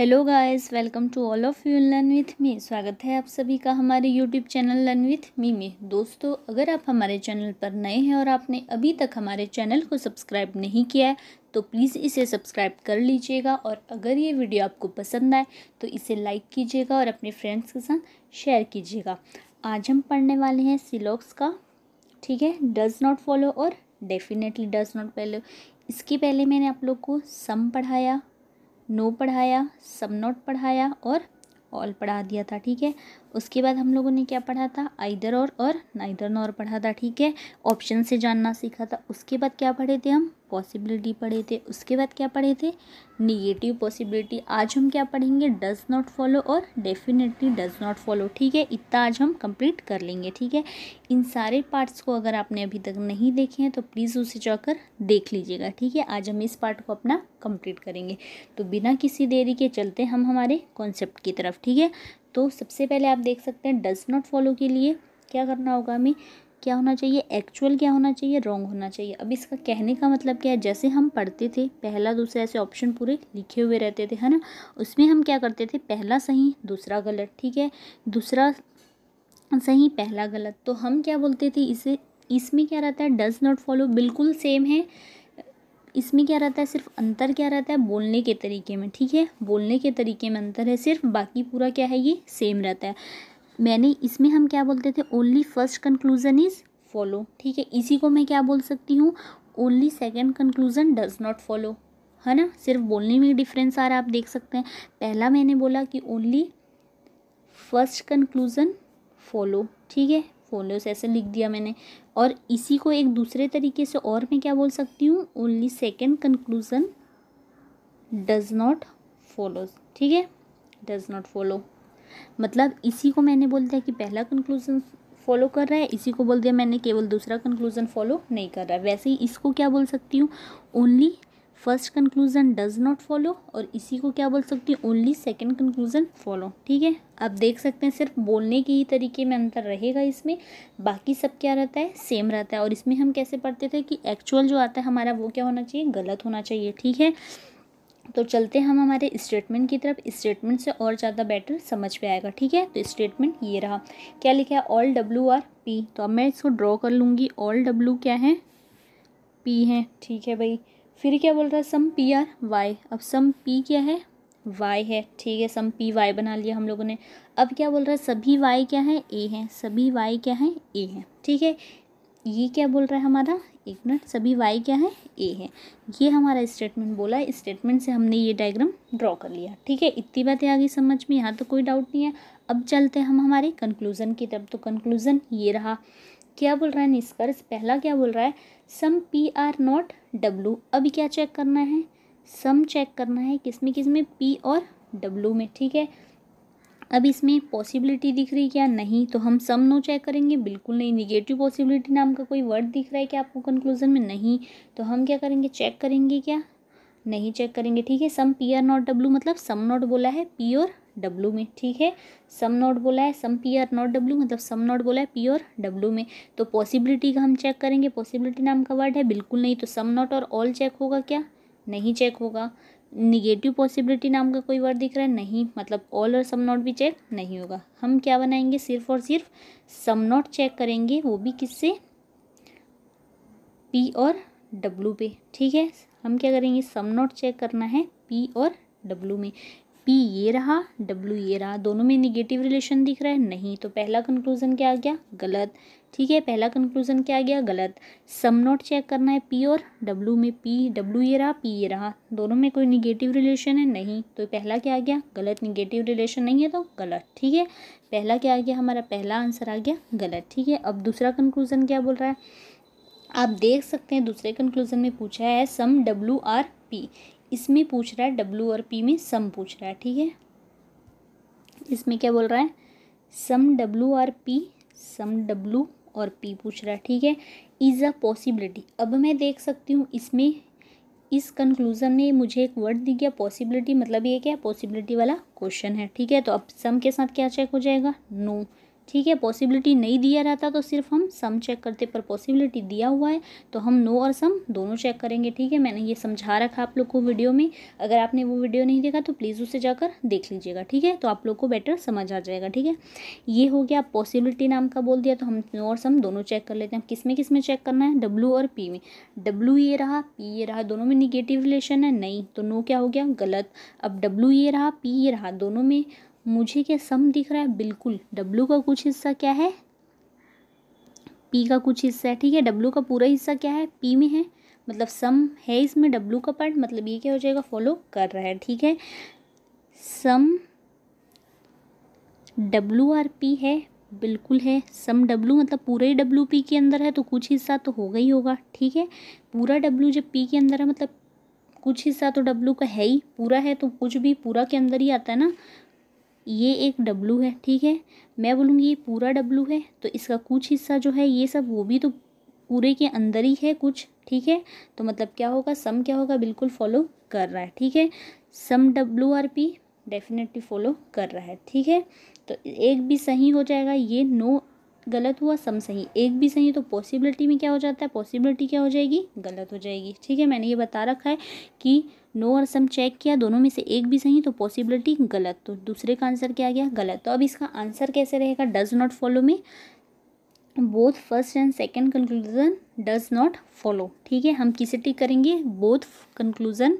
Hello guys welcome to all of you learn with me स्वागत है आप सभी का हमारे YouTube channel learn with me में दोस्तों अगर आप हमारे चैनल पर नए हैं और आपने अभी तक हमारे चैनल को सब्सक्राइब नहीं किया है तो प्लीज़ इसे सब्सक्राइब कर लीजिएगा और अगर ये वीडियो आपको पसंद आए तो इसे लाइक कीजिएगा और अपने फ्रेंड्स के साथ शेयर कीजिएगा आज हम पढ़ने वाले हैं सिलॉक्स का ठीक है डज नॉट फॉलो और डेफिनेटली डज नॉट फॉलो इसके पहले मैंने आप लोग को सम पढ़ाया नो पढ़ाया सब नोट पढ़ाया और ऑल पढ़ा दिया था ठीक है उसके बाद हम लोगों ने क्या पढ़ा था आइदर और और नाइदर नॉर पढ़ा था ठीक है ऑप्शन से जानना सीखा था उसके बाद क्या पढ़े थे हम पॉसिबिलिटी पढ़े थे उसके बाद क्या पढ़े थे निगेटिव पॉसिबिलिटी आज हम क्या पढ़ेंगे डज नॉट फॉलो और डेफिनेटली डज नॉट फॉलो ठीक है इतना आज हम कंप्लीट कर लेंगे ठीक है इन सारे पार्ट्स को अगर आपने अभी तक नहीं देखे हैं तो प्लीज़ उसे जाकर देख लीजिएगा ठीक है आज हम इस पार्ट को अपना कंप्लीट करेंगे तो बिना किसी देरी के चलते हम हमारे कॉन्सेप्ट की तरफ ठीक है तो सबसे पहले आप देख सकते हैं डज नॉट फॉलो के लिए क्या करना होगा हमें क्या होना चाहिए एक्चुअल क्या होना चाहिए रॉन्ग होना चाहिए अब इसका कहने का मतलब क्या है जैसे हम पढ़ते थे पहला दूसरा ऐसे ऑप्शन पूरे लिखे हुए रहते थे है ना उसमें हम क्या करते थे पहला सही दूसरा गलत ठीक है दूसरा सही पहला गलत तो हम क्या बोलते थे इसे इसमें क्या रहता है डज नॉट फॉलो बिल्कुल सेम है इसमें क्या रहता है सिर्फ अंतर क्या रहता है बोलने के तरीके में ठीक है बोलने के तरीके में अंतर है सिर्फ बाकी पूरा क्या है ये सेम रहता है मैंने इसमें हम क्या बोलते थे only first conclusion is follow ठीक है इसी को मैं क्या बोल सकती हूँ only second conclusion does not follow है ना सिर्फ बोलने में डिफरेंस आ रहा है आप देख सकते हैं पहला मैंने बोला कि ओनली फर्स्ट कंक्लूज़न फॉलो ठीक है फोलोस ऐसे लिख दिया मैंने और इसी को एक दूसरे तरीके से और मैं क्या बोल सकती हूँ only second conclusion does not follows ठीक है डज नॉट फॉलो मतलब इसी को मैंने बोल दिया कि पहला कंक्लूजन फॉलो कर रहा है इसी को बोल दिया मैंने केवल दूसरा कंक्लूजन फॉलो नहीं कर रहा है वैसे ही इसको क्या बोल सकती हूँ only first conclusion does not follow और इसी को क्या बोल सकती हूँ ओनली सेकेंड कंक्लूज़न फॉलो ठीक है आप देख सकते हैं सिर्फ बोलने के ही तरीके में अंतर रहेगा इसमें बाकी सब क्या रहता है सेम रहता है और इसमें हम कैसे पढ़ते थे कि एक्चुअल जो आता है हमारा वो क्या होना चाहिए गलत होना चाहिए ठीक है तो चलते हम हमारे स्टेटमेंट की तरफ स्टेटमेंट से और ज़्यादा बेटर समझ पे आएगा ठीक है तो स्टेटमेंट ये रहा क्या लिखा है ऑल डब्ल्यू आर पी तो अब मैं इसको ड्रॉ कर लूँगी ऑल डब्ल्यू क्या है पी है ठीक है भाई फिर क्या बोल रहा है सम पी आर वाई अब सम पी क्या है वाई है ठीक है सम पी वाई बना लिया हम लोगों ने अब क्या बोल रहा है सभी वाई क्या है ए हैं सभी वाई क्या है ए हैं ठीक है ये क्या बोल रहा है हमारा एक मिनट सभी वाई क्या है ए है ये हमारा स्टेटमेंट बोला है स्टेटमेंट से हमने ये डायग्राम ड्रॉ कर लिया ठीक है इतनी बातें आ गई समझ में यहाँ तो कोई डाउट नहीं है अब चलते हम हमारे कंक्लूज़न की तरफ तो कंक्लूज़न ये रहा क्या बोल रहा है निष्कर्ष पहला क्या बोल रहा है some P R not W अभी क्या चेक करना है सम चेक करना है किस में किस में पी और डब्लू में ठीक है अब इसमें पॉसिबिलिटी दिख रही क्या नहीं तो हम सम नो चेक करेंगे बिल्कुल नहीं निगेटिव पॉसिबिलिटी नाम का कोई वर्ड दिख रहा है क्या आपको कंक्लूजन में नहीं तो हम क्या करेंगे चेक करेंगे क्या नहीं चेक करेंगे ठीक है some P R not W मतलब सम नॉट बोला है पी और डब्लू में ठीक है सम नॉट बोला है some P R not W मतलब सम नॉट बोला है पी और डब्लू में तो पॉसिबिलिटी का हम चेक करेंगे पॉसिबिलिटी नाम का वर्ड है बिल्कुल नहीं तो सम नॉट और ऑल चेक होगा क्या नहीं चेक होगा निगेटिव पॉसिबिलिटी नाम का कोई वर्ड दिख रहा है नहीं मतलब ऑल और सम नॉट भी चेक नहीं होगा हम क्या बनाएंगे सिर्फ और सिर्फ सम नॉट चेक करेंगे वो भी किससे पी और डब्लू पे ठीक है हम क्या करेंगे सम नॉट चेक करना है पी और डब्लू में पी ये रहा डब्ल्यू ये रहा दोनों में निगेटिव रिलेशन दिख रहा है नहीं तो पहला कंक्लूजन क्या आ गया गलत ठीक है पहला कंक्लूजन क्या आ गया गलत सम नोट चेक करना है पी और डब्ल्यू में पी डब्ल्यू ये रहा पी ये रहा दोनों में कोई निगेटिव रिलेशन है नहीं तो पहला क्या आ गया गलत निगेटिव रिलेशन नहीं है तो गलत ठीक है पहला क्या आ गया हमारा पहला आंसर आ गया गलत ठीक है अब दूसरा कंक्लूजन क्या बोल रहा है आप देख सकते हैं दूसरे कंक्लूजन में पूछा है सम डब्ल्यू आर पी इसमें पूछ रहा है डब्लू और पी में सम पूछ रहा है ठीक है इसमें क्या बोल रहा है सम डब्ल्यू और पी सम डब्लू और पी पूछ रहा है ठीक है इज़ अ पॉसिबिलिटी अब मैं देख सकती हूँ इसमें इस कंक्लूज़न में मुझे एक वर्ड दी गया पॉसिबिलिटी मतलब ये क्या पॉसिबिलिटी वाला क्वेश्चन है ठीक है तो अब सम के साथ क्या चेक हो जाएगा नो no. ठीक है पॉसिबिलिटी नहीं दिया रहता तो सिर्फ हम सम चेक करते पर पॉसिबिलिटी दिया हुआ है तो हम नो और सम दोनों चेक करेंगे ठीक है मैंने ये समझा रखा आप लोग को वीडियो में अगर आपने वो वीडियो नहीं देखा तो प्लीज़ उसे जाकर देख लीजिएगा ठीक है तो आप लोग को बेटर समझ आ जाएगा ठीक है ये हो गया पॉसिबिलिटी नाम का बोल दिया तो हम नो और सम दोनों चेक कर लेते हैं किस में किस में चेक करना है डब्लू और पी में डब्लू ये रहा पी ये रहा दोनों में निगेटिव रिलेशन है नहीं तो नो क्या हो गया गलत अब डब्लू ये रहा पी ये रहा दोनों में मुझे क्या सम दिख रहा है बिल्कुल डब्लू का कुछ हिस्सा क्या है पी का कुछ हिस्सा है ठीक है डब्लू का पूरा हिस्सा क्या है पी में है मतलब सम है इसमें डब्लू का पार्ट मतलब ये क्या हो जाएगा फॉलो कर रहा है ठीक है सम डब्लू आर पी है बिल्कुल है सम डब्लू मतलब पूरा ही डब्लू पी के अंदर है तो कुछ हिस्सा तो होगा ही होगा ठीक है पूरा डब्लू जब पी के अंदर है मतलब कुछ हिस्सा तो डब्लू का है ही पूरा है तो कुछ भी पूरा के अंदर ही आता है ना ये एक डब्लू है ठीक है मैं बोलूँगी ये पूरा डब्लू है तो इसका कुछ हिस्सा जो है ये सब वो भी तो पूरे के अंदर ही है कुछ ठीक है तो मतलब क्या होगा सम क्या होगा बिल्कुल फॉलो कर रहा है ठीक है some W are P definitely follow कर रहा है ठीक है तो एक भी सही हो जाएगा ये नो गलत हुआ सम सही एक भी सही तो पॉसिबिलिटी में क्या हो जाता है पॉसिबिलिटी क्या हो जाएगी गलत हो जाएगी ठीक है मैंने ये बता रखा है कि नो और सम चेक किया दोनों में से एक भी सही तो पॉसिबिलिटी गलत तो दूसरे का आंसर क्या गया गलत तो अब इसका आंसर कैसे रहेगा डज नॉट फॉलो में both first and second conclusion does not follow ठीक है हम किसे टिक करेंगे both conclusion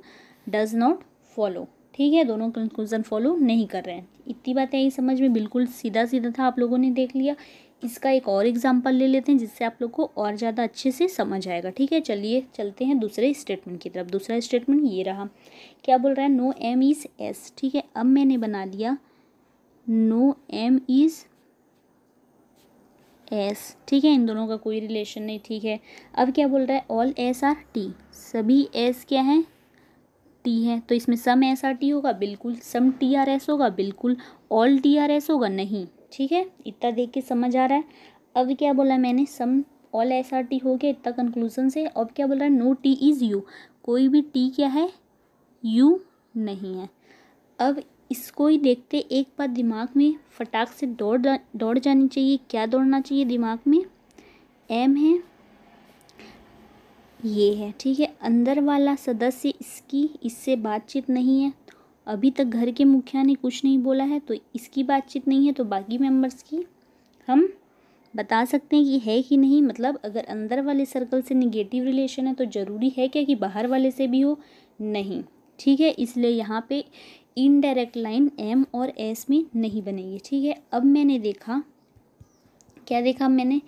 does not follow ठीक है दोनों कंक्लूजन फॉलो नहीं कर रहे हैं इतनी बातें आई समझ में बिल्कुल सीधा सीधा था आप लोगों ने देख लिया इसका एक और एग्जाम्पल ले लेते हैं जिससे आप लोग को और ज़्यादा अच्छे से समझ आएगा ठीक है चलिए चलते हैं दूसरे स्टेटमेंट की तरफ दूसरा स्टेटमेंट ये रहा क्या बोल रहा है नो एम इज़ एस ठीक है अब मैंने बना दिया नो एम इज़ एस ठीक है इन दोनों का कोई रिलेशन नहीं ठीक है अब क्या बोल रहा है ऑल एस आर टी सभी एस क्या हैं टी है तो इसमें सम एस आर टी होगा बिल्कुल सम टी आर एस होगा बिल्कुल ऑल टी आर एस होगा नहीं ठीक है इतना देख के समझ आ रहा है अब क्या बोला मैंने some all S are T हो गया इतना कंक्लूजन से अब क्या बोल रहा है नो टी इज़ यू कोई भी टी क्या है यू नहीं है अब इसको ही देखते एक बार दिमाग में फटाक से दौड़ दौड़ जानी चाहिए क्या दौड़ना चाहिए दिमाग में एम है ये है ठीक है अंदर वाला सदस्य इसकी इससे बातचीत नहीं है अभी तक घर के मुखिया ने कुछ नहीं बोला है तो इसकी बातचीत नहीं है तो बाकी मेंबर्स की हम बता सकते हैं कि है कि नहीं मतलब अगर अंदर वाले सर्कल से निगेटिव रिलेशन है तो ज़रूरी है क्या कि बाहर वाले से भी हो नहीं ठीक है इसलिए यहाँ पे इनडायरेक्ट लाइन एम और एस में नहीं बनेगी ठीक है अब मैंने देखा क्या देखा मैंने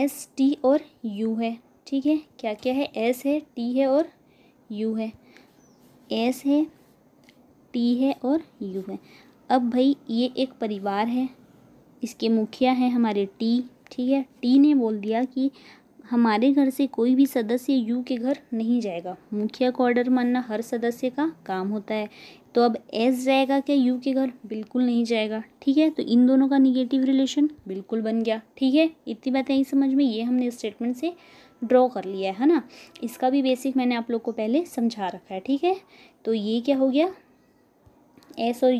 एस टी और यू है ठीक है क्या क्या है एस है टी है और यू है एस है टी है और यू है अब भाई ये एक परिवार है इसके मुखिया हैं हमारे टी ठीक है टी ने बोल दिया कि हमारे घर से कोई भी सदस्य यू के घर नहीं जाएगा मुखिया को ऑर्डर मानना हर सदस्य का काम होता है तो अब एस जाएगा क्या यू के घर बिल्कुल नहीं जाएगा ठीक है तो इन दोनों का निगेटिव रिलेशन बिल्कुल बन गया ठीक है इतनी बात ही समझ में ये हमने स्टेटमेंट से ड्रॉ कर लिया है ना इसका भी बेसिक मैंने आप लोग को पहले समझा रखा है ठीक है तो ये क्या हो गया एस और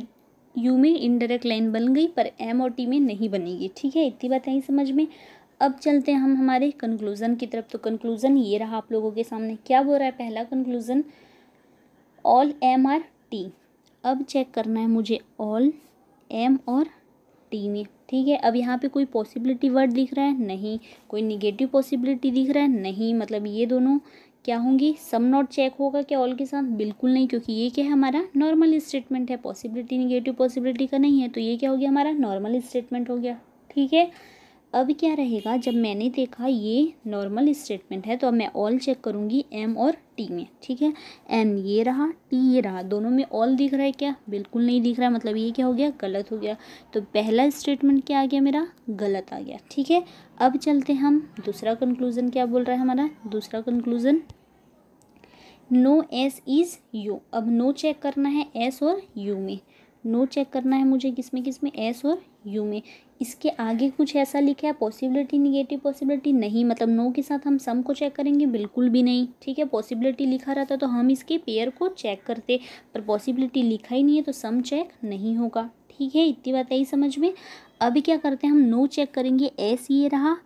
यू में इनडायरेक्ट लाइन बन गई पर एम और टी में नहीं बनेगी ठीक है इतनी बात आई समझ में अब चलते हैं हम हमारे कंक्लूज़न की तरफ तो कंक्लूज़न ये रहा आप लोगों के सामने क्या बोल रहा है पहला conclusion all M are T अब चेक करना है मुझे ऑल एम और टी में ठीक है अब यहाँ पे कोई पॉसिबिलिटी वर्ड दिख रहा है नहीं कोई निगेटिव पॉसिबिलिटी दिख रहा है नहीं मतलब ये दोनों क्या होंगी सम नॉट चेक होगा क्या ऑल के साथ बिल्कुल नहीं क्योंकि ये क्या है हमारा नॉर्मल स्टेटमेंट है पॉसिबिलिटी निगेटिव पॉसिबिलिटी का नहीं है तो ये क्या हो गया हमारा नॉर्मल स्टेटमेंट हो गया ठीक है अब क्या रहेगा जब मैंने देखा ये नॉर्मल स्टेटमेंट है तो अब मैं ऑल चेक करूँगी एम और टी में ठीक है एम ये रहा टी ये रहा दोनों में ऑल दिख रहा है क्या बिल्कुल नहीं दिख रहा है मतलब ये क्या हो गया गलत हो गया तो पहला स्टेटमेंट क्या आ गया मेरा गलत आ गया ठीक है अब चलते हम दूसरा कंक्लूज़न क्या बोल रहा है हमारा दूसरा conclusion no S is U अब नो चेक करना है एस और यू में नो चेक करना है मुझे किस में किस में एस और यू में इसके आगे कुछ ऐसा लिखा है पॉसिबिलिटी निगेटिव पॉसिबिलिटी नहीं मतलब नो के साथ हम सम को चेक करेंगे बिल्कुल भी नहीं ठीक है पॉसिबिलिटी लिखा रहता तो हम इसके पेयर को चेक करते पर पॉसिबिलिटी लिखा ही नहीं है तो सम चेक नहीं होगा ठीक है इतनी बात आई समझ में अभी क्या करते हैं हम नो चेक करेंगे एस ये रहा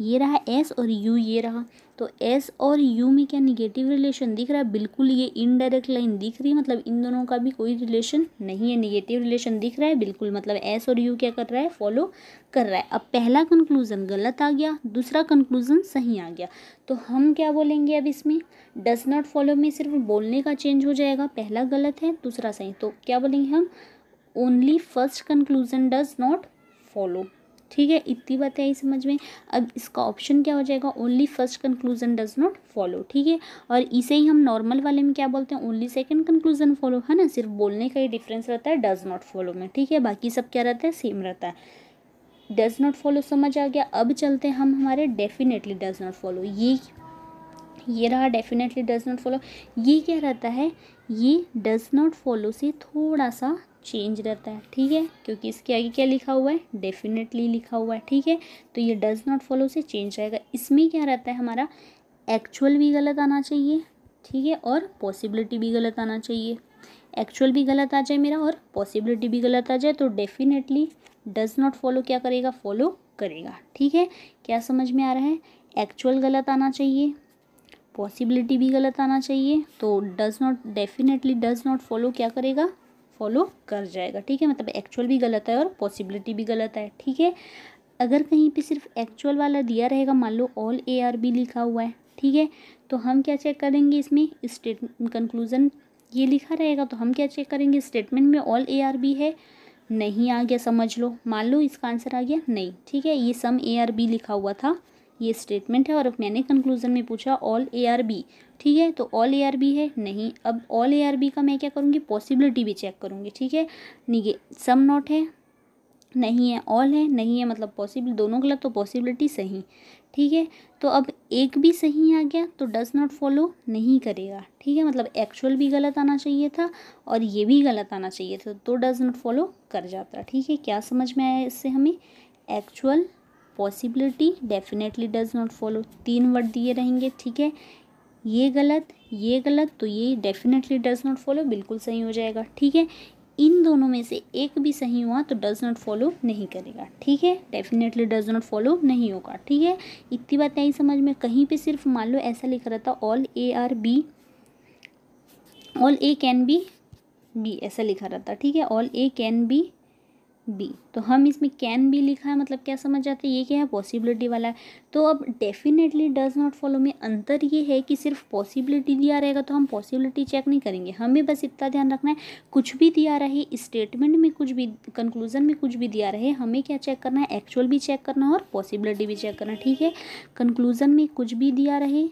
ये रहा एस और यू ये रहा तो एस और यू में क्या निगेटिव रिलेशन दिख रहा है बिल्कुल ये इनडायरेक्ट लाइन दिख रही है मतलब इन दोनों का भी कोई रिलेशन नहीं है निगेटिव रिलेशन दिख रहा है बिल्कुल मतलब एस और यू क्या कर रहा है फॉलो कर रहा है अब पहला कंक्लूजन गलत आ गया दूसरा कंक्लूजन सही आ गया तो हम क्या बोलेंगे अब इसमें डज नॉट फॉलो में सिर्फ बोलने का चेंज हो जाएगा पहला गलत है दूसरा सही तो क्या बोलेंगे हम only first conclusion does not follow ठीक है इतनी बातें आई समझ में अब इसका ऑप्शन क्या हो जाएगा only first conclusion does not follow ठीक है और इसे ही हम नॉर्मल वाले में क्या बोलते हैं ओनली सेकंड कंक्लूजन फॉलो है ना सिर्फ बोलने का ही डिफरेंस रहता है डज नॉट फॉलो में ठीक है बाकी सब क्या रहता है सेम रहता है डज नॉट फॉलो समझ आ गया अब चलते हैं हम हमारे डेफिनेटली डज नॉट फॉलो ये ये रहा डेफिनेटली डज नॉट फॉलो ये क्या रहता है ये डज नॉट फॉलो से थोड़ा सा चेंज रहता है ठीक है क्योंकि इसके आगे क्या लिखा हुआ है डेफिनेटली लिखा हुआ है ठीक है तो ये डज नॉट फॉलो से चेंज रहेगा इसमें क्या रहता है हमारा एक्चुअल भी गलत आना चाहिए ठीक है और पॉसिबिलिटी भी गलत आना चाहिए एक्चुअल भी गलत आ जाए मेरा और पॉसिबिलिटी भी गलत आ जाए तो डेफिनेटली डज नॉट फॉलो क्या करेगा फॉलो करेगा ठीक है क्या समझ में आ रहा है एक्चुअल गलत आना चाहिए पॉसिबिलिटी भी गलत आना चाहिए तो does not definitely does not follow क्या करेगा फॉलो कर जाएगा ठीक है मतलब एक्चुअल भी गलत है और पॉसिबिलिटी भी गलत है ठीक है अगर कहीं पे सिर्फ एक्चुअल वाला दिया रहेगा मान लो ऑल ए आर बी लिखा हुआ है ठीक है तो हम क्या चेक करेंगे इसमें स्टेट कंक्लूज़न ये लिखा रहेगा तो हम क्या चेक करेंगे स्टेटमेंट में ऑल ए आर बी है नहीं आ गया समझ लो मान लो इसका आंसर आ गया नहीं ठीक है ये सम ए आर बी लिखा हुआ था ये स्टेटमेंट है और अब मैंने कंक्लूजन में पूछा ऑल ए आर बी ठीक है तो ऑल ए आर बी है नहीं अब ऑल ए आर बी का मैं क्या करूँगी पॉसिबिलिटी भी चेक करूँगी ठीक है निगे सम नॉट है नहीं है ऑल है नहीं है मतलब पॉसिबल दोनों गलत तो पॉसिबिलिटी सही ठीक है तो अब एक भी सही आ गया तो डज नॉट फॉलो नहीं करेगा ठीक है मतलब एक्चुअल भी गलत आना चाहिए था और ये भी गलत आना चाहिए था तो डज नॉट फॉलो कर जाता ठीक है क्या समझ में आया इससे हमें actual possibility definitely does not follow तीन वर्ड दिए रहेंगे ठीक है ये गलत ये गलत तो ये डेफिनेटली डज नॉट फॉलो बिल्कुल सही हो जाएगा ठीक है इन दोनों में से एक भी सही हुआ तो डज नॉट फॉलो नहीं करेगा ठीक है डेफिनेटली डज नॉट फॉलो नहीं होगा ठीक है इतनी बात आई समझ में कहीं पे सिर्फ मान लो ऐसा लिख रहा था all A are B all A can be B ऐसा लिखा रहता ठीक है all A can be B तो हम इसमें कैन भी लिखा है मतलब क्या समझ जाते हैं ये क्या है पॉसिबिलिटी वाला है तो अब डेफिनेटली डज नॉट फॉलो में अंतर ये है कि सिर्फ पॉसिबिलिटी दिया रहेगा तो हम पॉसिबिलिटी चेक नहीं करेंगे हमें बस इतना ध्यान रखना है कुछ भी दिया रहे स्टेटमेंट में कुछ भी कंक्लूजन में कुछ भी दिया रहे हमें क्या चेक करना है एक्चुअल भी चेक करना है और पॉसिबिलिटी भी चेक करना ठीक है कंक्लूजन में कुछ भी दिया रहे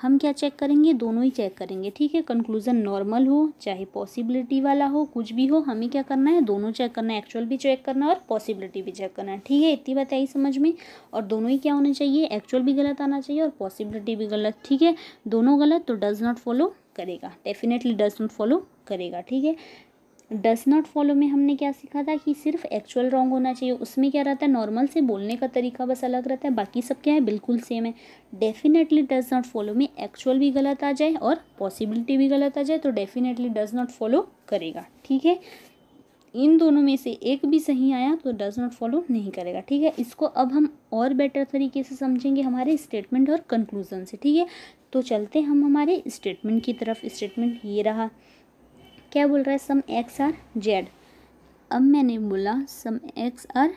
हम क्या चेक करेंगे दोनों ही चेक करेंगे ठीक है कंक्लूजन नॉर्मल हो चाहे पॉसिबिलिटी वाला हो कुछ भी हो हमें क्या करना है दोनों चेक करना है एक्चुअल भी चेक करना है और पॉसिबिलिटी भी चेक करना है ठीक है इतनी बात आई समझ में और दोनों ही क्या होने चाहिए एक्चुअल भी गलत आना चाहिए और पॉसिबिलिटी भी गलत ठीक है दोनों गलत तो डज नॉट फॉलो करेगा डेफिनेटली डज नॉट फॉलो करेगा ठीक है डस नॉट फॉलो में हमने क्या सीखा था कि सिर्फ एक्चुअल रॉन्ग होना चाहिए उसमें क्या रहता है नॉर्मल से बोलने का तरीका बस अलग रहता है बाकी सब क्या है बिल्कुल सेम है डेफिनेटली डज नॉट फॉलो में एक्चुअल भी गलत आ जाए और पॉसिबिलिटी भी गलत आ जाए तो डेफिनेटली डज नॉट फॉलो करेगा ठीक है इन दोनों में से एक भी सही आया तो डज नॉट फॉलो नहीं करेगा ठीक है इसको अब हम और बेटर तरीके से समझेंगे हमारे स्टेटमेंट और कंक्लूजन से ठीक है तो चलते हम हमारे स्टेटमेंट की तरफ स्टेटमेंट ये रहा क्या बोल रहा है सम एक्स आर जेड अब मैंने बोला सम एक्स आर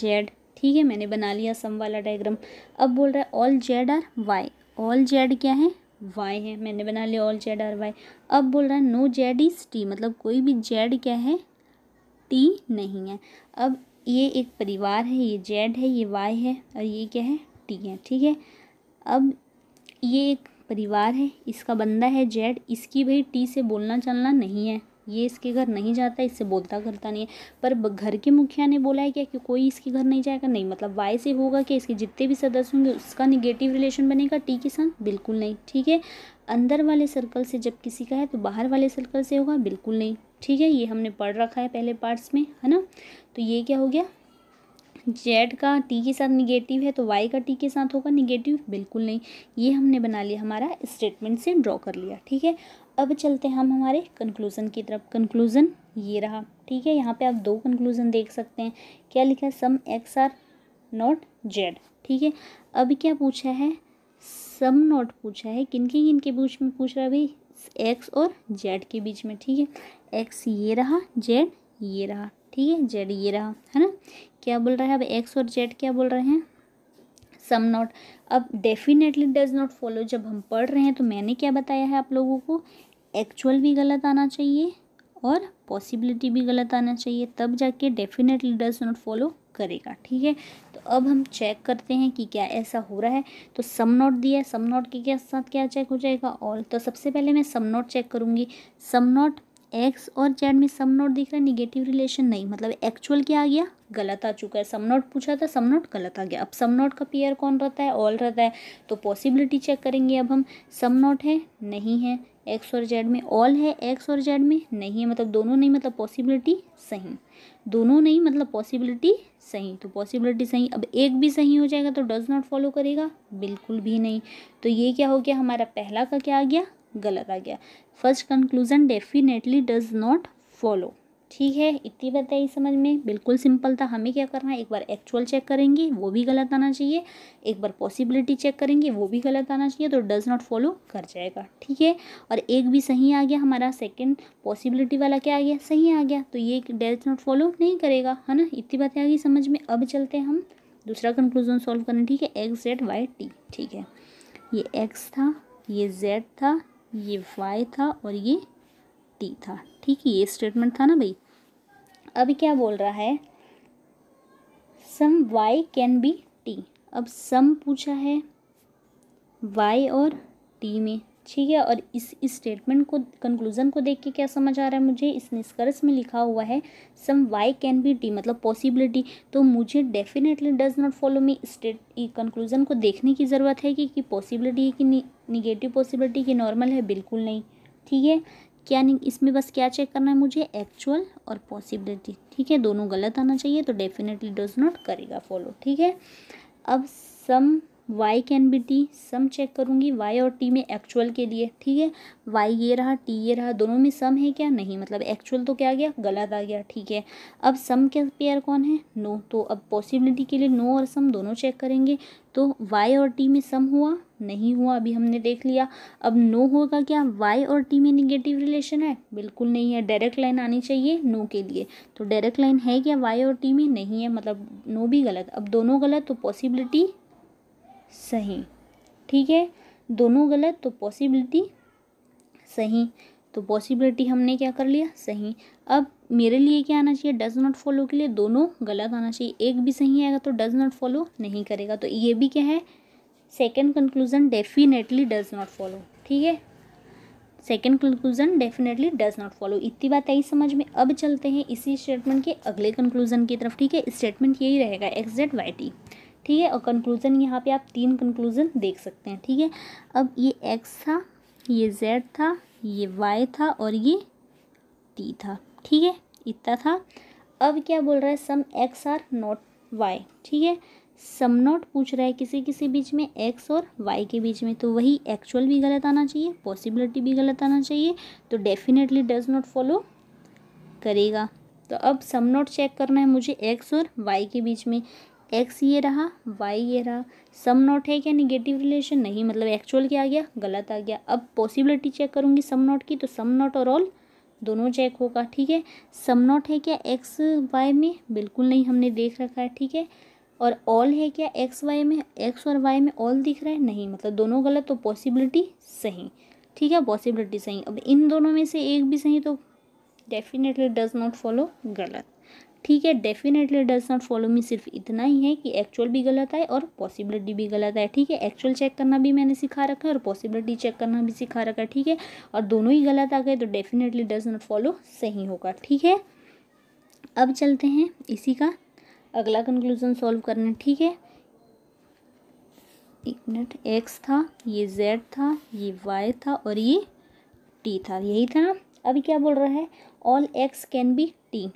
जेड ठीक है मैंने बना लिया सम वाला डायग्राम अब बोल रहा है all Z are Y all Z क्या है वाई है मैंने बना लिया ऑल जेड आर वाई अब बोल रहा है नो जेड इज़ टी मतलब कोई भी जेड क्या है टी नहीं है अब ये एक परिवार है ये जेड है ये वाई है और ये क्या है टी है ठीक है अब ये एक परिवार है इसका बंदा है जेड इसकी भाई टी से बोलना चलना नहीं है ये इसके घर नहीं जाता इससे बोलता करता नहीं है पर घर के मुखिया ने बोला है क्या कि कोई इसके घर नहीं जाएगा नहीं मतलब वाई से होगा कि इसके जितने भी सदस्य होंगे उसका निगेटिव रिलेशन बनेगा टी के साथ बिल्कुल नहीं ठीक है अंदर वाले सर्कल से जब किसी का है तो बाहर वाले सर्कल से होगा बिल्कुल नहीं ठीक है ये हमने पढ़ रखा है पहले पार्ट्स में है ना तो ये क्या हो गया जेड का टी के साथ निगेटिव है तो वाई का टी के साथ होगा निगेटिव बिल्कुल नहीं ये हमने बना लिया हमारा स्टेटमेंट से ड्रॉ कर लिया ठीक है अब चलते हैं हम हमारे कंक्लूज़न की तरफ कंक्लूज़न ये रहा ठीक है यहाँ पे आप दो कंक्लूज़न देख सकते हैं क्या लिखा है some X are not Z ठीक है अब क्या पूछा है सम नॉट पूछा है किन किन के बीच में पूछ रहा है भाई एक्स और जेड के बीच में ठीक है एक्स ये रहा जेड ये रहा ठीक है जेड ये रहा है ना क्या बोल रहा है अब एक्स और जेड क्या बोल रहे हैं सम नॉट अब डेफिनेटली डज नॉट फॉलो जब हम पढ़ रहे हैं तो मैंने क्या बताया है आप लोगों को एक्चुअल भी गलत आना चाहिए और पॉसिबिलिटी भी गलत आना चाहिए तब जाके डेफिनेटली डज नॉट फॉलो करेगा ठीक है तो अब हम चेक करते हैं कि क्या ऐसा हो रहा है तो सम नॉट दिया है सम नॉट के क्या साथ क्या चेक हो जाएगा ऑल तो सबसे पहले मैं सम नॉट चेक करूँगी सम नॉट एक्स और जेड में सम नोट दिख रहा है निगेटिव रिलेशन नहीं मतलब एक्चुअल क्या आ गया गलत आ चुका है सम नोट पूछा था सम नोट गलत आ गया अब सम नोट का पेयर कौन रहता है ऑल रहता है तो पॉसिबिलिटी चेक करेंगे अब हम सम नोट है नहीं है एक्स और जेड में ऑल है एक्स और जेड में नहीं है मतलब दोनों नहीं मतलब पॉसिबिलिटी सही दोनों नहीं मतलब पॉसिबिलिटी सही तो पॉसिबिलिटी सही अब एक भी सही हो जाएगा तो डज नॉट फॉलो करेगा बिल्कुल भी नहीं तो ये क्या हो गया हमारा पहला का क्या आ गया गलत आ गया first conclusion definitely does not follow ठीक है इतनी बात आई समझ में बिल्कुल सिंपल था हमें क्या करना है एक बार एक्चुअल चेक करेंगे वो भी गलत आना चाहिए एक बार पॉसिबिलिटी चेक करेंगे वो भी गलत आना चाहिए तो डज नॉट फॉलो कर जाएगा ठीक है और एक भी सही आ गया हमारा सेकंड पॉसिबिलिटी वाला क्या आ गया सही आ गया तो ये डज नॉट फॉलो नहीं करेगा है ना इतनी बातें आ गई समझ में अब चलते हैं हम दूसरा कंक्लूजन सॉल्व करें ठीक है एक्स जेड वाई टी ठीक है ये एक्स था ये जेड था ये वाई था और ये टी था ठीक है ये स्टेटमेंट था ना भाई अब क्या बोल रहा है some Y can be T अब सम पूछा है वाई और टी में ठीक है और इस स्टेटमेंट को कंक्लूजन को देख के क्या समझ आ रहा है मुझे इस निष्कर्ष में लिखा हुआ है some Y can be D मतलब पॉसिबिलिटी तो मुझे डेफिनेटली डज नॉट फॉलो मी स्टेट कंक्लूजन को देखने की ज़रूरत है कि कि पॉसिबिलिटी है कि निगेटिव पॉसिबिलिटी कि नॉर्मल है बिल्कुल नहीं ठीक है क्या नहीं इसमें बस क्या चेक करना है मुझे एक्चुअल और पॉसिबिलिटी ठीक है दोनों गलत आना चाहिए तो डेफिनेटली डज नॉट करेगा फॉलो ठीक है अब some Y can be T some check करूँगी वाई और टी में एक्चुअल के लिए ठीक है वाई ये रहा टी ये रहा दोनों में सम है क्या नहीं मतलब एक्चुअल तो क्या आ गया गलत आ गया ठीक है अब सम के पेयर कौन है नो no. तो अब पॉसिबिलिटी के लिए नो no और सम दोनों चेक करेंगे तो वाई और टी में सम हुआ नहीं हुआ अभी हमने देख लिया अब नो होगा क्या वाई और टी में निगेटिव रिलेशन है बिल्कुल नहीं है डायरेक्ट लाइन आनी चाहिए नो के लिए तो डायरेक्ट लाइन है क्या वाई और टी में नहीं है मतलब नो भी गलत अब दोनों गलत तो पॉसिबिलिटी सही ठीक है दोनों गलत तो पॉसिबिलिटी सही तो पॉसिबिलिटी हमने क्या कर लिया सही अब मेरे लिए क्या आना चाहिए डज नॉट फॉलो के लिए दोनों गलत आना चाहिए एक भी सही आएगा तो डज नॉट फॉलो नहीं करेगा तो ये भी क्या है second conclusion definitely does not follow ठीक है second conclusion definitely does not follow इतनी बात आई समझ में अब चलते हैं इसी स्टेटमेंट के अगले कंक्लूजन की तरफ ठीक है स्टेटमेंट यही रहेगा एक्स वाई टी ठीक है और कंक्लूज़न यहाँ पे आप तीन कंक्लूज़न देख सकते हैं ठीक है अब ये एक्स था ये जेड था ये वाई था और ये टी था ठीक है इतना था अब क्या बोल रहा है some X are not Y ठीक है सम नॉट पूछ रहा है किसी किसी बीच में एक्स और वाई के बीच में तो वही एक्चुअल भी गलत आना चाहिए पॉसिबिलिटी भी गलत आना चाहिए तो डेफिनेटली डज नॉट फॉलो करेगा तो अब सम नॉट चेक करना है मुझे एक्स और वाई के बीच में एक्स ये रहा वाई ये रहा सम नॉट है क्या निगेटिव रिलेशन नहीं मतलब एक्चुअल क्या आ गया गलत आ गया अब पॉसिबिलिटी चेक करूँगी सम नॉट की तो सम नॉट और ऑल दोनों चेक होगा ठीक है सम नॉट है क्या एक्स वाई में बिल्कुल नहीं हमने देख रखा है ठीक है और ऑल है क्या एक्स वाई में एक्स और वाई में ऑल दिख रहा है नहीं मतलब दोनों गलत तो पॉसिबिलिटी सही ठीक है पॉसिबिलिटी सही अब इन दोनों में से एक भी सही तो डेफिनेटली डज नॉट फॉलो गलत ठीक है डेफिनेटली डज नॉट फॉलो मी सिर्फ इतना ही है कि एक्चुअल भी गलत है और पॉसिबिलिटी भी गलत है ठीक है एक्चुअल चेक करना भी मैंने सिखा रखा है और पॉसिबिलिटी चेक करना भी सिखा रखा है ठीक है और दोनों ही गलत आ गए तो डेफिनेटली डज नॉट फॉलो सही होगा ठीक है अब चलते हैं इसी का अगला कंक्लूजन सॉल्व करना ठीक है एक मिनट एक्स था ये जेड था ये वाई था और ये टी था यही था ना अभी क्या बोल रहा है all X can be T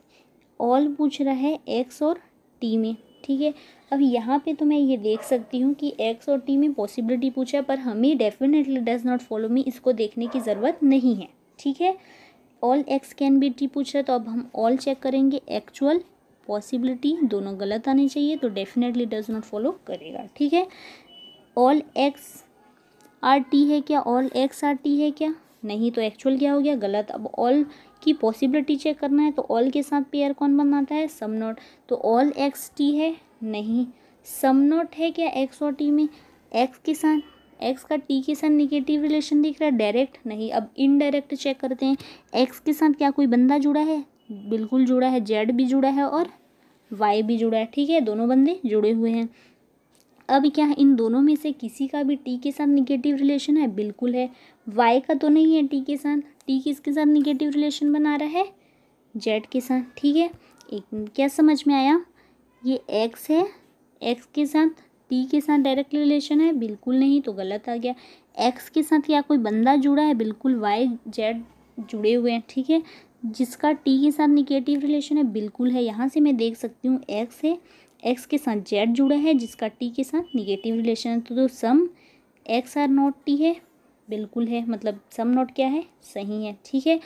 all पूछ रहा है एक्स और टी में ठीक है अब यहाँ पे तो मैं ये देख सकती हूँ कि एक्स और टी में पॉसिबिलिटी पूछा पर हमें डेफिनेटली डज नॉट फॉलो मी इसको देखने की ज़रूरत नहीं है ठीक है all X can be T पूछा तो अब हम ऑल चेक करेंगे एक्चुअल पॉसिबिलिटी दोनों गलत आने चाहिए तो डेफिनेटली डज नॉट फॉलो करेगा ठीक है ऑल एक्स आर टी है क्या ऑल एक्स आर टी है क्या नहीं तो एक्चुअल क्या हो गया गलत अब ऑल की पॉसिबिलिटी चेक करना है तो ऑल के साथ पेयर कौन बनाता है सम नॉट तो ऑल एक्स टी है नहीं सम नॉट है क्या एक्स और टी में एक्स के साथ एक्स का टी के साथ निगेटिव रिलेशन दिख रहा है डायरेक्ट नहीं अब इनडायरेक्ट चेक करते हैं एक्स के साथ क्या कोई बंदा जुड़ा है बिल्कुल जुड़ा है जेड भी जुड़ा है और वाई भी जुड़ा है ठीक है दोनों बंदे जुड़े हुए हैं अब क्या है इन दोनों में से किसी का भी टी के साथ निगेटिव रिलेशन है बिल्कुल है वाई का तो नहीं है टी के साथ टी किसके साथ निगेटिव रिलेशन बना रहा है जेड के साथ ठीक है एक मिनट क्या समझ में आया ये एक्स है एक्स के साथ टी के साथ डायरेक्ट रिलेशन है बिल्कुल नहीं तो गलत आ गया एक्स के साथ या कोई बंदा जुड़ा है बिल्कुल वाई जेड जुड़े हुए हैं ठीक है जिसका टी के साथ निगेटिव रिलेशन है बिल्कुल है यहाँ से मैं देख सकती हूँ एक्स है एक्स के साथ जेड जुड़ा है जिसका टी के साथ निगेटिव रिलेशन है तो, तो some X are not T है बिल्कुल है मतलब सम नॉट क्या है सही है ठीक है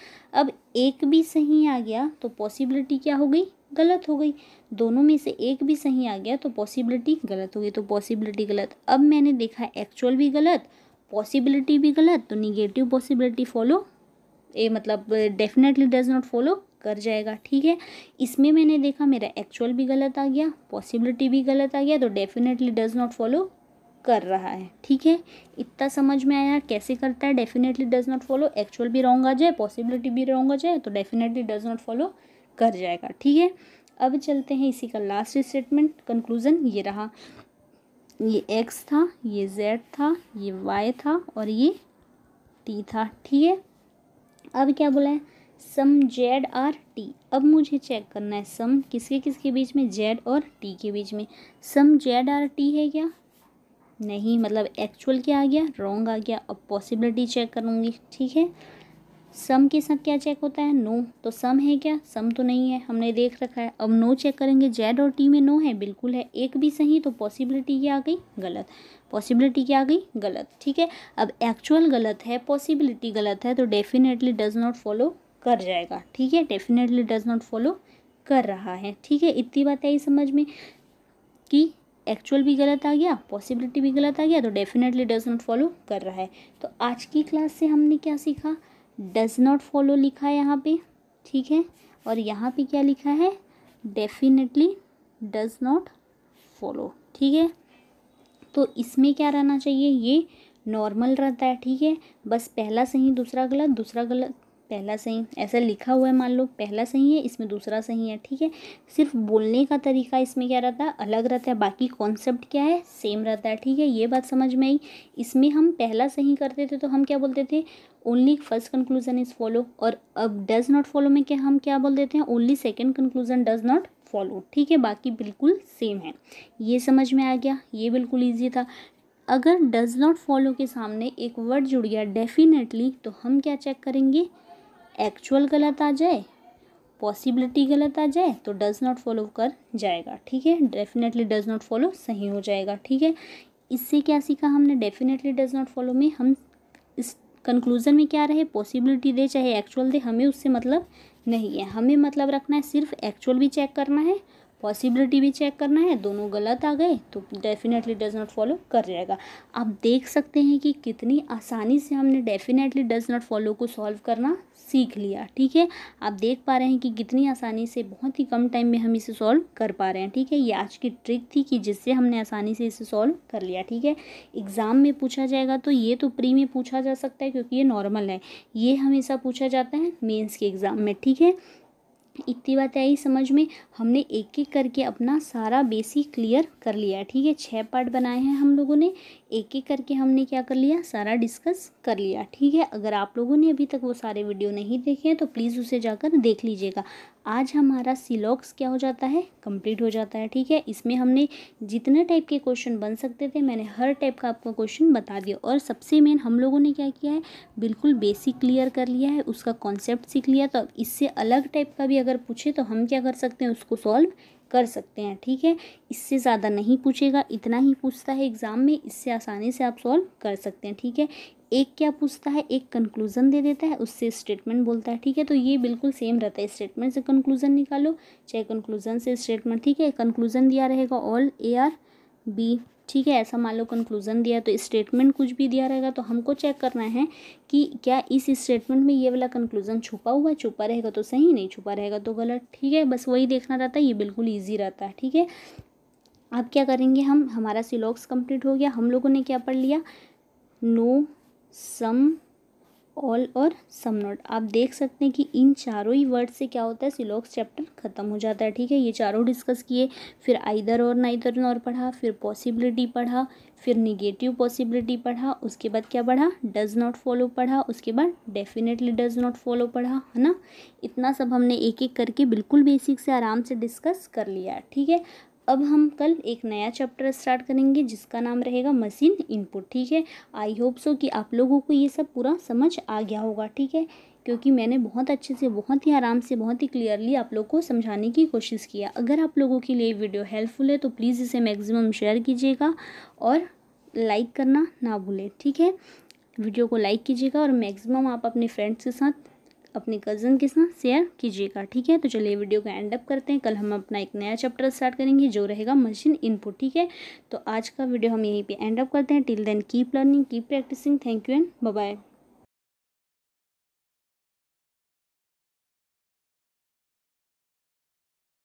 अब एक भी सही आ गया तो पॉसिबिलिटी क्या हो गई गलत हो गई दोनों में से एक भी सही आ गया तो पॉसिबिलिटी गलत हो गई तो पॉसिबिलिटी गलत अब मैंने देखा एक्चुअल भी गलत पॉसिबिलिटी भी गलत तो निगेटिव पॉसिबिलिटी फॉलो ए मतलब डेफिनेटली डज नॉट फॉलो कर जाएगा ठीक है इसमें मैंने देखा मेरा एक्चुअल भी गलत आ गया पॉसिबिलिटी भी गलत आ गया तो डेफिनेटली डज नॉट फॉलो कर रहा है ठीक है इतना समझ में आया कैसे करता है definitely does not follow actual भी रॉन्ग आ जाए पॉसिबिलिटी भी रॉन्ग आ जाए तो डेफिनेटली डज नॉट फॉलो कर जाएगा ठीक है अब चलते हैं इसी का लास्ट स्टेटमेंट कंक्लूजन ये रहा ये एक्स था ये जेड था ये वाई था और ये टी था ठीक है अब क्या बोला है सम जेड आर टी अब मुझे चेक करना है सम किसके किसके बीच में जेड और टी के बीच में सम जेड आर टी है क्या नहीं मतलब एक्चुअल क्या आ गया रॉन्ग आ गया अब पॉसिबिलिटी चेक करूँगी ठीक है सम के साथ क्या चेक होता है नो no. तो सम है क्या सम तो नहीं है हमने देख रखा है अब नो no चेक करेंगे जेड और टी में नो no है बिल्कुल है एक भी सही तो पॉसिबिलिटी क्या आ गई गलत पॉसिबिलिटी क्या आ गई गलत ठीक है अब एक्चुअल गलत है पॉसिबिलिटी गलत है तो डेफिनेटली डज नॉट फॉलो कर जाएगा ठीक है डेफिनेटली डज नॉट फॉलो कर रहा है ठीक है इतनी बात आई समझ में कि एक्चुअल भी गलत आ गया पॉसिबिलिटी भी गलत आ गया तो डेफिनेटली डज नॉट फॉलो कर रहा है तो आज की क्लास से हमने क्या सीखा डज नॉट फॉलो लिखा है यहाँ पे ठीक है और यहाँ पे क्या लिखा है डेफिनेटली डज नॉट फॉलो ठीक है तो इसमें क्या रहना चाहिए ये नॉर्मल रहता है ठीक है बस पहला सही दूसरा गलत दूसरा गलत पहला सही ऐसा लिखा हुआ है मान लो पहला सही है इसमें दूसरा सही है ठीक है सिर्फ बोलने का तरीका इसमें क्या रहता है अलग रहता है बाकी कॉन्सेप्ट क्या है सेम रहता है ठीक है ये बात समझ में आई इसमें हम पहला सही करते थे तो हम क्या बोलते थे only first conclusion is follow और अब डज नॉट फॉलो में क्या हम क्या बोल देते हैं only second conclusion does not follow ठीक है बाकी बिल्कुल सेम है ये समझ में आ गया ये बिल्कुल ईजी था अगर डज नॉट फॉलो के सामने एक वर्ड जुड़ गया डेफिनेटली तो हम क्या चेक करेंगे एक्चुअल गलत आ जाए पॉसिबिलिटी गलत आ जाए तो डज नॉट फॉलो कर जाएगा ठीक है डेफिनेटली डज नॉट फॉलो सही हो जाएगा ठीक है इससे क्या सीखा हमने डेफिनेटली डज नॉट फॉलो में हम इस कंक्लूज़न में क्या रहे पॉसिबिलिटी दे चाहे एक्चुअल दे हमें उससे मतलब नहीं है हमें मतलब रखना है सिर्फ एक्चुअल भी चेक करना है पॉसिबिलिटी भी चेक करना है दोनों गलत आ गए तो डेफिनेटली डज नॉट फॉलो कर जाएगा आप देख सकते हैं कि कितनी आसानी से हमने डेफिनेटली डज नॉट फॉलो को सॉल्व करना सीख लिया ठीक है आप देख पा रहे हैं कि कितनी आसानी से बहुत ही कम टाइम में हम इसे सॉल्व कर पा रहे हैं ठीक है ये आज की ट्रिक थी कि जिससे हमने आसानी से इसे सॉल्व कर लिया ठीक है एग्ज़ाम में पूछा जाएगा तो ये तो प्री में पूछा जा सकता है क्योंकि ये नॉर्मल है ये हमेशा पूछा जाता है मेन्स के एग्ज़ाम में ठीक है इतनी बात आई समझ में हमने एक एक करके अपना सारा बेसिक क्लियर कर लिया ठीक है छः पार्ट बनाए हैं हम लोगों ने एक एक करके हमने क्या कर लिया सारा डिस्कस कर लिया ठीक है अगर आप लोगों ने अभी तक वो सारे वीडियो नहीं देखे हैं तो प्लीज़ उसे जाकर देख लीजिएगा आज हमारा सिलॉक्स क्या हो जाता है कंप्लीट हो जाता है ठीक है इसमें हमने जितने टाइप के क्वेश्चन बन सकते थे मैंने हर टाइप का आपको क्वेश्चन बता दिया और सबसे मेन हम लोगों ने क्या किया है बिल्कुल बेसिक क्लियर कर लिया है उसका कॉन्सेप्ट सीख लिया तो अब इससे अलग टाइप का भी अगर पूछे तो हम क्या कर सकते हैं उसको सॉल्व कर सकते हैं ठीक है इससे ज़्यादा नहीं पूछेगा इतना ही पूछता है एग्ज़ाम में इससे आसानी से आप सॉल्व कर सकते हैं ठीक है एक क्या पूछता है एक कंक्लूज़न दे देता है उससे स्टेटमेंट बोलता है ठीक है तो ये बिल्कुल सेम रहता है स्टेटमेंट से कंक्लूज़न निकालो चाहे कंक्लूज़न से स्टेटमेंट ठीक है कंक्लूज़न दिया रहेगा ऑल ए आर बी ठीक है ऐसा मान लो कंक्लूज़न दिया तो स्टेटमेंट कुछ भी दिया रहेगा तो हमको चेक करना है कि क्या इस स्टेटमेंट में ये वाला कंक्लूज़न छुपा हुआ है छुपा रहेगा तो सही नहीं छुपा रहेगा तो गलत ठीक है बस वही देखना रहता है ये बिल्कुल ईजी रहता है ठीक है अब क्या करेंगे हम हमारा सिलॉक्स कंप्लीट हो गया हम लोगों ने क्या पढ़ लिया नो सम ऑल और सम नॉट आप देख सकते हैं कि इन चारों ही वर्ड से क्या होता है सिलोक्स चैप्टर ख़त्म हो जाता है ठीक है ये चारों डिस्कस किए फिर आइधर और ना इधर और पढ़ा फिर पॉसिबिलिटी पढ़ा फिर निगेटिव पॉसिबिलिटी पढ़ा उसके बाद क्या पढ़ा डज नॉट फॉलो पढ़ा उसके बाद डेफिनेटली डज नॉट फॉलो पढ़ा है ना इतना सब हमने एक एक करके बिल्कुल बेसिक से आराम से डिस्कस कर लिया ठीक है अब हम कल एक नया चैप्टर स्टार्ट करेंगे जिसका नाम रहेगा मशीन इनपुट ठीक है आई होप सो कि आप लोगों को ये सब पूरा समझ आ गया होगा ठीक है क्योंकि मैंने बहुत अच्छे से बहुत ही आराम से बहुत ही क्लियरली आप लोग को समझाने की कोशिश किया अगर आप लोगों के लिए वीडियो हेल्पफुल है तो प्लीज़ इसे मैक्सिमम शेयर कीजिएगा और लाइक करना ना भूलें ठीक है वीडियो को लाइक कीजिएगा और मैक्सिमम आप अपने फ्रेंड्स के साथ अपने कज़न के साथ शेयर कीजिएगा ठीक है तो चलिए वीडियो को एंड अप करते हैं कल हम अपना एक नया चैप्टर स्टार्ट करेंगे जो रहेगा मशीन इनपुट ठीक है तो आज का वीडियो हम यहीं पे एंड अप करते हैं till then keep learning keep practising thank you and bye